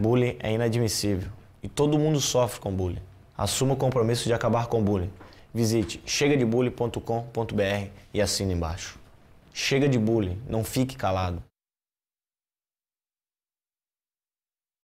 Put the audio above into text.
Bullying é inadmissível e todo mundo sofre com bullying. Assuma o compromisso de acabar com bullying. Visite chegadebullying.com.br e assine embaixo. Chega de bullying, não fique calado.